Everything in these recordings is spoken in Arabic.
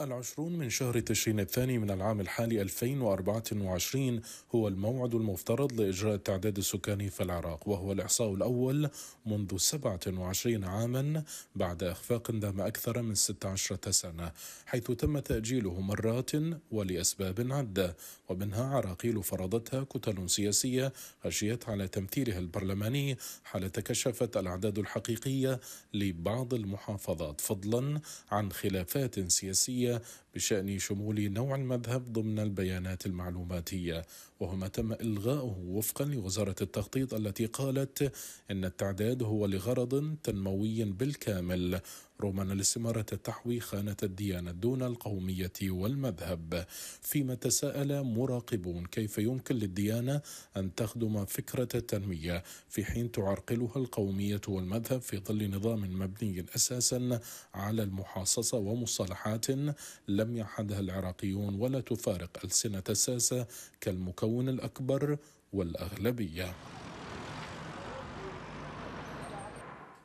العشرون من شهر تشرين الثاني من العام الحالي 2024 هو الموعد المفترض لإجراء التعداد السكاني في العراق وهو الإحصاء الأول منذ 27 عاما بعد إخفاق دام أكثر من 16 سنة حيث تم تأجيله مرات ولأسباب عدة ومنها عراقيل فرضتها كتل سياسية خشيت على تمثيلها البرلماني حال تكشفت الأعداد الحقيقية لبعض المحافظات فضلا عن خلافات سياسية الدولية بشأن شمول نوع المذهب ضمن البيانات المعلوماتية وهو ما تم إلغاؤه وفقا لوزارة التخطيط التي قالت إن التعداد هو لغرض تنموي بالكامل رغم أن الاستمارة تحوي خانة الديانة دون القومية والمذهب فيما تساءل مراقبون كيف يمكن للديانة أن تخدم فكرة التنمية في حين تعرقلها القومية والمذهب في ظل نظام مبني أساسا على المحاصصة ومصطلحات لم يحدها العراقيون ولا تفارق ألسنة الساسة كالمكون التعاون الأكبر والأغلبية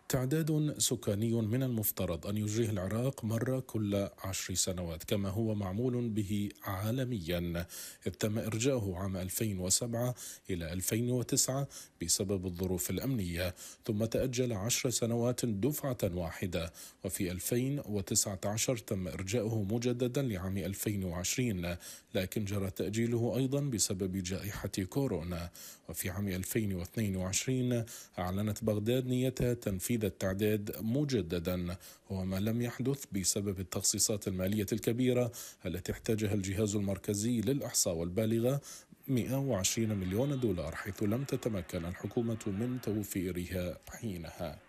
تعداد سكاني من المفترض أن يجريه العراق مرة كل عشر سنوات كما هو معمول به عالميا إذ تم إرجاؤه عام 2007 إلى 2009 بسبب الظروف الأمنية ثم تأجل عشر سنوات دفعة واحدة وفي 2019 تم إرجاؤه مجددا لعام 2020 لكن جرى تأجيله أيضا بسبب جائحة كورونا وفي عام 2022 أعلنت بغداد نيتها تنفيذ تأكيد التعداد مجددا هو ما لم يحدث بسبب التخصيصات المالية الكبيرة التي احتاجها الجهاز المركزي للإحصاء والبالغة 120 مليون دولار حيث لم تتمكن الحكومة من توفيرها حينها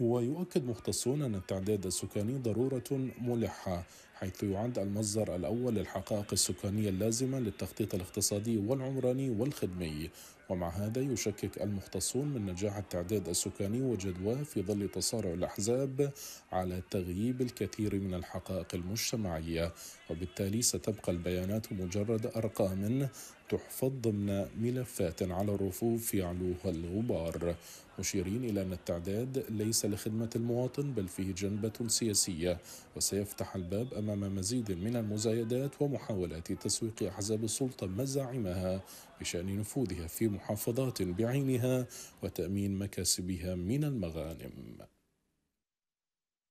ويؤكد مختصون أن التعداد السكاني ضرورة ملحة حيث يعد المصدر الأول للحقائق السكانية اللازمة للتخطيط الاقتصادي والعمراني والخدمي ومع هذا يشكك المختصون من نجاح التعداد السكاني وجدواه في ظل تصارع الأحزاب على تغييب الكثير من الحقائق المجتمعية وبالتالي ستبقى البيانات مجرد أرقام تحفظ ضمن ملفات على الرفوف يعلوها الغبار مشيرين إلى أن التعداد ليس لخدمة المواطن بل فيه جنبة سياسية وسيفتح الباب أمام مزيد من المزايدات ومحاولات تسويق أحزاب السلطة مزاعمها بشأن نفوذها في محافظات بعينها وتامين مكاسبها من المغانم